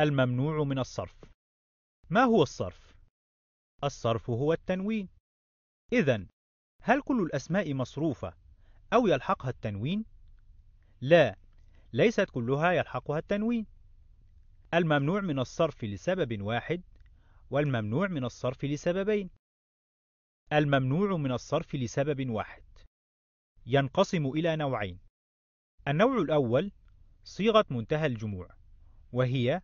الممنوع من الصرف ما هو الصرف؟ الصرف هو التنوين إذا هل كل الأسماء مصروفة أو يلحقها التنوين؟ لا ليست كلها يلحقها التنوين الممنوع من الصرف لسبب واحد والممنوع من الصرف لسببين الممنوع من الصرف لسبب واحد ينقسم إلى نوعين النوع الأول صيغة منتهى الجموع وهي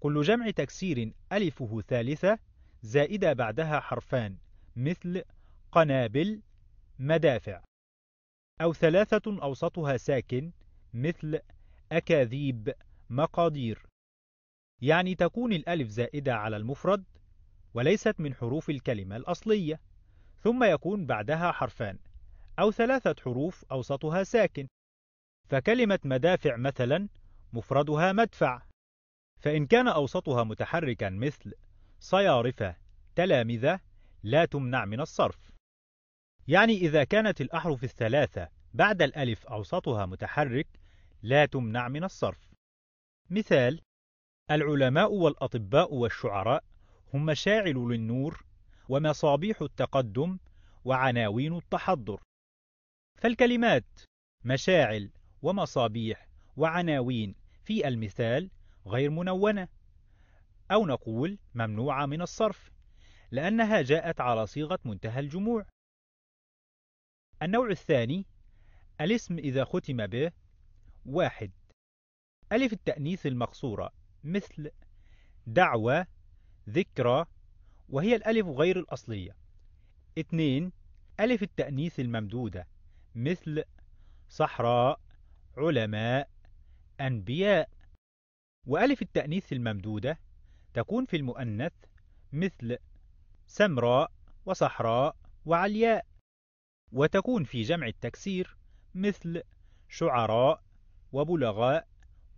كل جمع تكسير ألفه ثالثة زائدة بعدها حرفان مثل قنابل مدافع أو ثلاثة أوسطها ساكن مثل أكاذيب مقادير يعني تكون الألف زائدة على المفرد وليست من حروف الكلمة الأصلية ثم يكون بعدها حرفان أو ثلاثة حروف أوسطها ساكن فكلمة مدافع مثلا مفردها مدفع فإن كان أوسطها متحركا مثل صيارفة تلامذة لا تمنع من الصرف يعني إذا كانت الأحرف الثلاثة بعد الألف أوسطها متحرك لا تمنع من الصرف مثال العلماء والأطباء والشعراء هم مشاعل للنور ومصابيح التقدم وعناوين التحضر فالكلمات مشاعل ومصابيح وعناوين في المثال غير منونة أو نقول ممنوعة من الصرف لأنها جاءت على صيغة منتهى الجموع النوع الثاني الاسم إذا ختم به واحد ألف التأنيث المقصورة مثل دعوة ذكرى وهي الألف غير الأصلية اثنين ألف التأنيث الممدودة مثل صحراء علماء أنبياء وألف التأنيث الممدودة تكون في المؤنث مثل سمراء وصحراء وعلياء وتكون في جمع التكسير مثل شعراء وبلغاء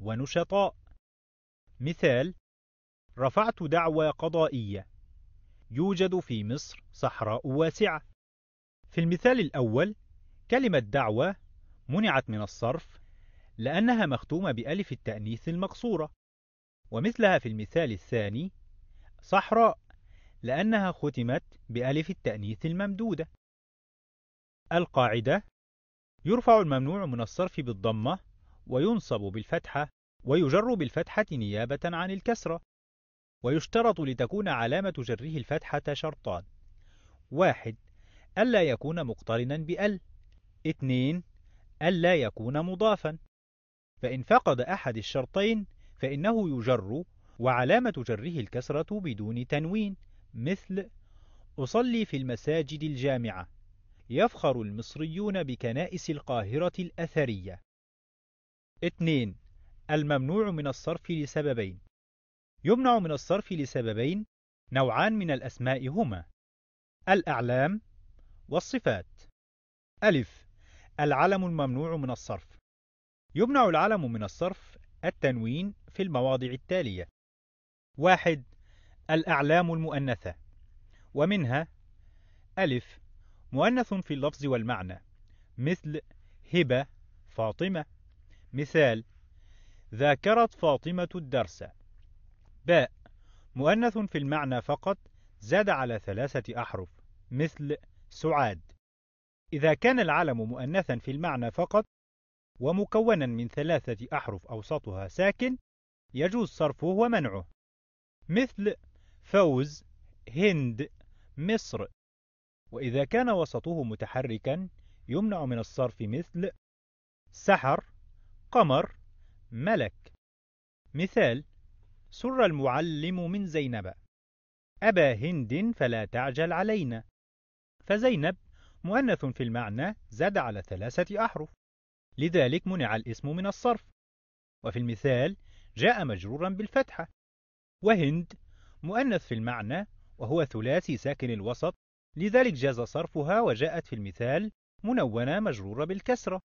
ونشطاء مثال رفعت دعوى قضائية يوجد في مصر صحراء واسعة في المثال الأول كلمة دعوى منعت من الصرف لأنها مختومة بألف التأنيث المقصورة ومثلها في المثال الثاني صحراء لأنها ختمت بألف التأنيث الممدودة القاعدة يرفع الممنوع من الصرف بالضمة وينصب بالفتحة ويجر بالفتحة نيابة عن الكسرة ويشترط لتكون علامة جره الفتحة شرطان واحد ألا يكون مقترنا بأل اثنين ألا يكون مضافا فإن فقد أحد الشرطين فإنه يجر وعلامة جره الكسرة بدون تنوين مثل أصلي في المساجد الجامعة يفخر المصريون بكنائس القاهرة الأثرية 2. الممنوع من الصرف لسببين يمنع من الصرف لسببين نوعان من الأسماء هما الأعلام والصفات ألف العلم الممنوع من الصرف يمنع العلم من الصرف التنوين في المواضع التالية: واحد الأعلام المؤنثة، ومنها ألف مؤنث في اللفظ والمعنى، مثل هبة فاطمة، مثال ذاكرت فاطمة الدرس. باء مؤنث في المعنى فقط زاد على ثلاثة أحرف، مثل سعاد. إذا كان العلم مؤنثا في المعنى فقط ومكونا من ثلاثة أحرف أوسطها ساكن يجوز صرفه ومنعه مثل فوز هند مصر وإذا كان وسطه متحركا يمنع من الصرف مثل سحر قمر ملك مثال سر المعلم من زينب أبا هند فلا تعجل علينا فزينب مؤنث في المعنى زاد على ثلاثة أحرف لذلك منع الاسم من الصرف وفي المثال جاء مجرورا بالفتحة وهند مؤنث في المعنى وهو ثلاثي ساكن الوسط لذلك جاز صرفها وجاءت في المثال منونة مجرورة بالكسرة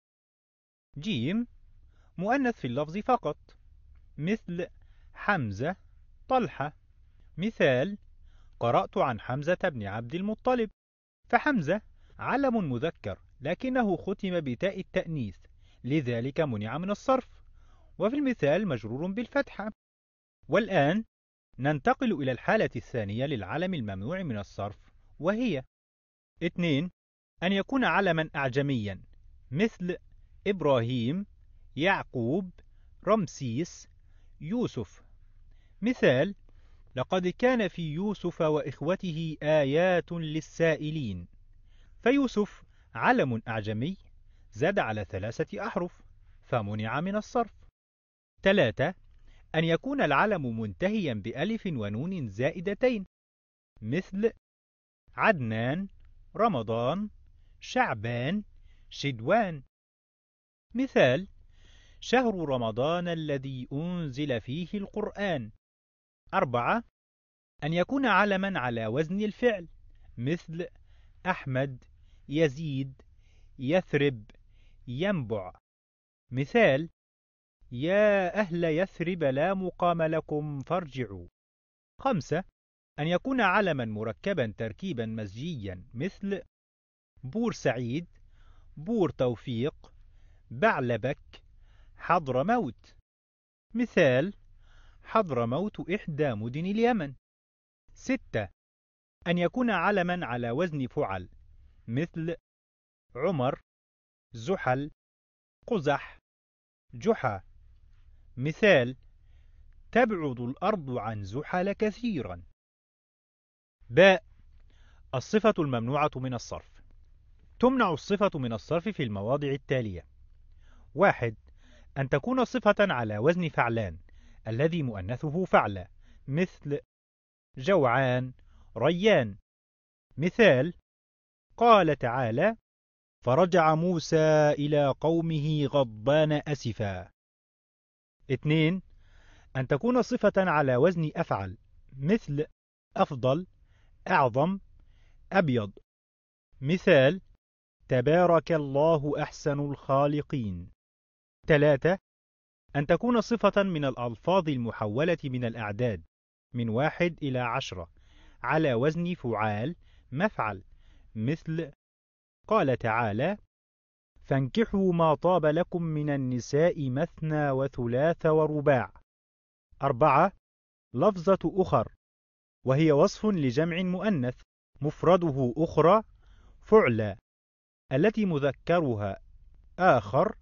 جيم مؤنث في اللفظ فقط مثل حمزة طلحة مثال قرأت عن حمزة بن عبد المطلب فحمزة علم مذكر لكنه ختم بتاء التأنيث لذلك منع من الصرف وفي المثال مجرور بالفتحة والآن ننتقل إلى الحالة الثانية للعلم الممنوع من الصرف وهي 2 أن يكون علما أعجميا مثل إبراهيم يعقوب رمسيس يوسف مثال لقد كان في يوسف وإخوته آيات للسائلين فيوسف علم أعجمي زاد على ثلاثة أحرف فمنع من الصرف 3. أن يكون العلم منتهيا بألف ونون زائدتين مثل عدنان رمضان شعبان شدوان مثال شهر رمضان الذي أنزل فيه القرآن أربعة أن يكون علما على وزن الفعل مثل أحمد يزيد يثرب ينبع مثال يا أهل يثرب لا مقام لكم فارجعوا خمسة أن يكون علما مركبا تركيبا مزجيا مثل بور سعيد بور توفيق بعلبك حضرموت مثال حضرموت إحدى مدن اليمن ستة أن يكون علما على وزن فعل مثل عمر زحل قزح جحا مثال تبعد الأرض عن زحل كثيرا باء الصفة الممنوعة من الصرف تمنع الصفة من الصرف في المواضع التالية واحد أن تكون صفة على وزن فعلان الذي مؤنثه فعلى مثل جوعان ريان مثال قال تعالى فرجع موسى إلى قومه غضبان أسفا اثنين أن تكون صفة على وزن أفعل مثل أفضل أعظم أبيض مثال تبارك الله أحسن الخالقين ثلاثة أن تكون صفة من الألفاظ المحولة من الأعداد من واحد إلى عشرة على وزن فعال مفعل مثل قال تعالى فانكحوا ما طاب لكم من النساء مثنى وثلاث ورباع أربعة لفظة أخر وهي وصف لجمع مؤنث مفرده أخرى فعلى التي مذكرها آخر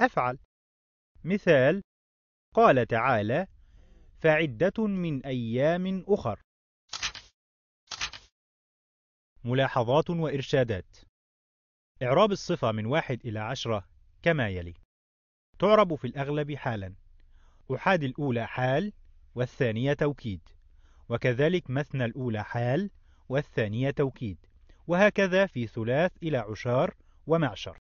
أفعل مثال قال تعالى فعدة من أيام أخر ملاحظات وإرشادات إعراب الصفة من واحد إلى عشرة كما يلي تعرب في الأغلب حالا أحاد الأولى حال والثانية توكيد وكذلك مثنى الأولى حال والثانية توكيد وهكذا في ثلاث إلى عشار ومعشر